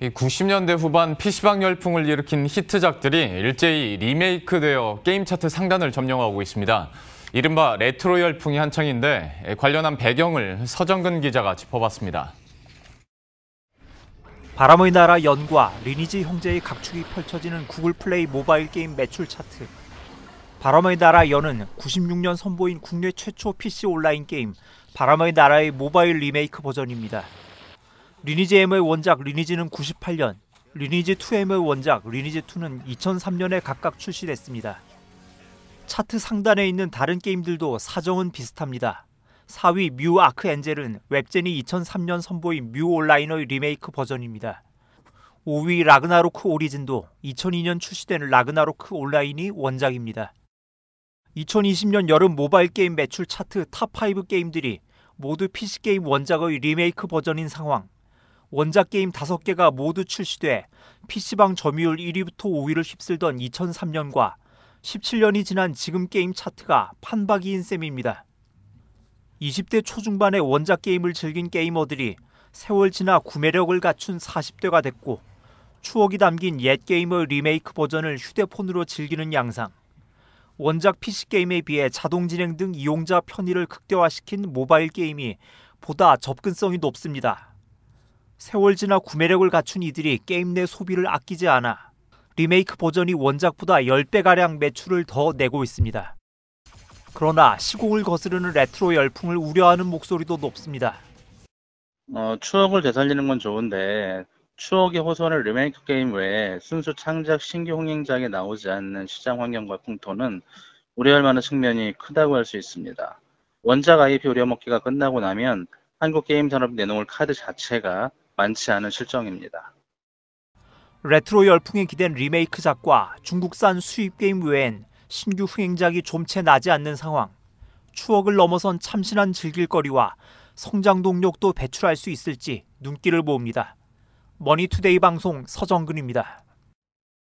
90년대 후반 PC방 열풍을 일으킨 히트작들이 일제히 리메이크되어 게임 차트 상단을 점령하고 있습니다. 이른바 레트로 열풍이 한창인데 관련한 배경을 서정근 기자가 짚어봤습니다. 바람의 나라 연과 리니지 형제의 각축이 펼쳐지는 구글 플레이 모바일 게임 매출 차트. 바람의 나라 연은 96년 선보인 국내 최초 PC 온라인 게임 바람의 나라의 모바일 리메이크 버전입니다. 리니지 M의 원작 리니지는 98년, 리니지 2M의 원작 리니지 2는 2003년에 각각 출시됐습니다. 차트 상단에 있는 다른 게임들도 사정은 비슷합니다. 4위 뮤 아크 엔젤은 웹젠이 2003년 선보인 뮤 온라인의 리메이크 버전입니다. 5위 라그나로크 오리진도 2002년 출시된 라그나로크 온라인이 원작입니다. 2020년 여름 모바일 게임 매출 차트 탑5 게임들이 모두 PC게임 원작의 리메이크 버전인 상황 원작 게임 5개가 모두 출시돼 PC방 점유율 1위부터 5위를 휩쓸던 2003년과 17년이 지난 지금 게임 차트가 판박이인 셈입니다. 20대 초중반의 원작 게임을 즐긴 게이머들이 세월 지나 구매력을 갖춘 40대가 됐고 추억이 담긴 옛 게임의 리메이크 버전을 휴대폰으로 즐기는 양상. 원작 PC 게임에 비해 자동 진행 등 이용자 편의를 극대화시킨 모바일 게임이 보다 접근성이 높습니다. 세월 지나 구매력을 갖춘 이들이 게임 내 소비를 아끼지 않아 리메이크 버전이 원작보다 10배가량 매출을 더 내고 있습니다. 그러나 시공을 거스르는 레트로 열풍을 우려하는 목소리도 높습니다. 어, 추억을 되살리는 건 좋은데 추억의 호선을 리메이크 게임 외에 순수 창작 신규 홍행작에 나오지 않는 시장 환경과 풍토는 우려할 만한 측면이 크다고 할 수 있습니다. 원작 IP 우려먹기가 끝나고 나면 한국 게임 산업 내놓을 카드 자체가 많지 않은 실정입니다. 레트로 열풍에 기댄 리메이크 작과 중국산 수입 게임 외엔 신규 흥행작이 좀채 나지 않는 상황. 추억을 넘어선 참신한 즐길거리와 성장 동력도 배출할 수 있을지 눈길을 모읍니다. 머니투데이 방송 서정근입니다.